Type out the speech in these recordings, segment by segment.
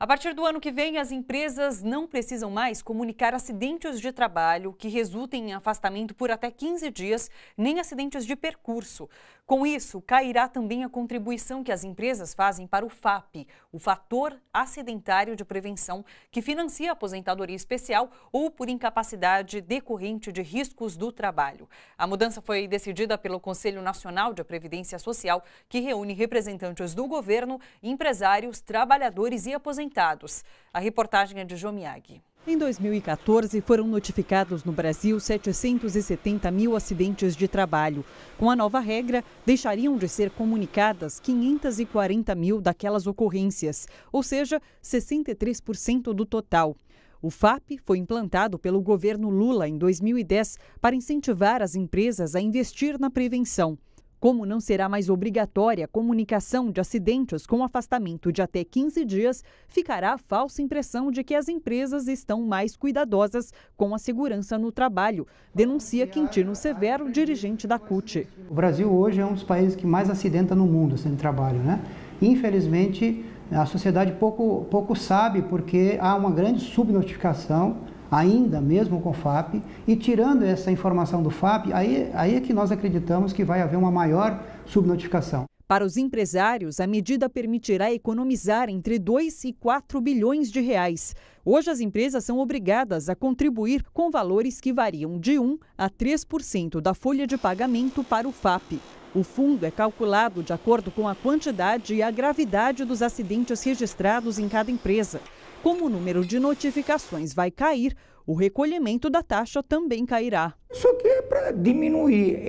A partir do ano que vem, as empresas não precisam mais comunicar acidentes de trabalho que resultem em afastamento por até 15 dias, nem acidentes de percurso. Com isso, cairá também a contribuição que as empresas fazem para o FAP, o Fator Acidentário de Prevenção, que financia a aposentadoria especial ou por incapacidade decorrente de riscos do trabalho. A mudança foi decidida pelo Conselho Nacional de Previdência Social, que reúne representantes do governo, empresários, trabalhadores e aposentados. A reportagem é de Jomiag. Em 2014, foram notificados no Brasil 770 mil acidentes de trabalho. Com a nova regra, deixariam de ser comunicadas 540 mil daquelas ocorrências, ou seja, 63% do total. O FAP foi implantado pelo governo Lula em 2010 para incentivar as empresas a investir na prevenção. Como não será mais obrigatória a comunicação de acidentes com afastamento de até 15 dias, ficará a falsa impressão de que as empresas estão mais cuidadosas com a segurança no trabalho, denuncia Quintino Severo, dirigente da CUT. O Brasil hoje é um dos países que mais acidenta no mundo no assim, trabalho, né? Infelizmente, a sociedade pouco, pouco sabe porque há uma grande subnotificação ainda mesmo com o FAP, e tirando essa informação do FAP, aí, aí é que nós acreditamos que vai haver uma maior subnotificação. Para os empresários, a medida permitirá economizar entre 2 e 4 bilhões de reais. Hoje, as empresas são obrigadas a contribuir com valores que variam de 1 a 3% da folha de pagamento para o FAP. O fundo é calculado de acordo com a quantidade e a gravidade dos acidentes registrados em cada empresa. Como o número de notificações vai cair, o recolhimento da taxa também cairá. Isso aqui é para diminuir,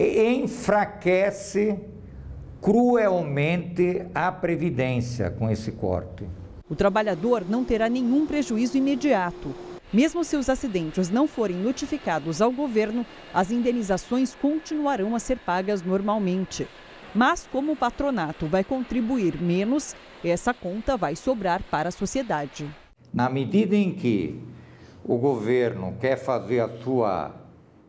enfraquece cruelmente a previdência com esse corte. O trabalhador não terá nenhum prejuízo imediato. Mesmo se os acidentes não forem notificados ao governo, as indenizações continuarão a ser pagas normalmente. Mas, como o patronato vai contribuir menos, essa conta vai sobrar para a sociedade. Na medida em que o governo quer fazer a sua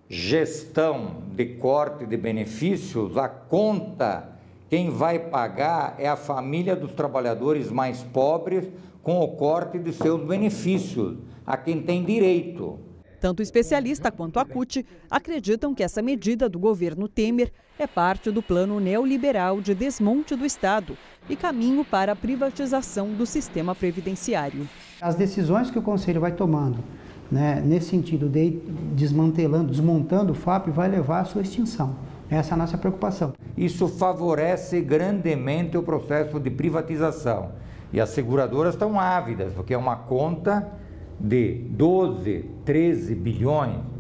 gestão de corte de benefícios, a conta quem vai pagar é a família dos trabalhadores mais pobres com o corte de seus benefícios, a quem tem direito. Tanto o especialista quanto a CUT acreditam que essa medida do governo Temer é parte do plano neoliberal de desmonte do Estado e caminho para a privatização do sistema previdenciário. As decisões que o Conselho vai tomando né, nesse sentido de desmantelando, desmontando o FAP, vai levar à sua extinção. Essa é a nossa preocupação. Isso favorece grandemente o processo de privatização. E as seguradoras estão ávidas, porque é uma conta de 12, 13 bilhões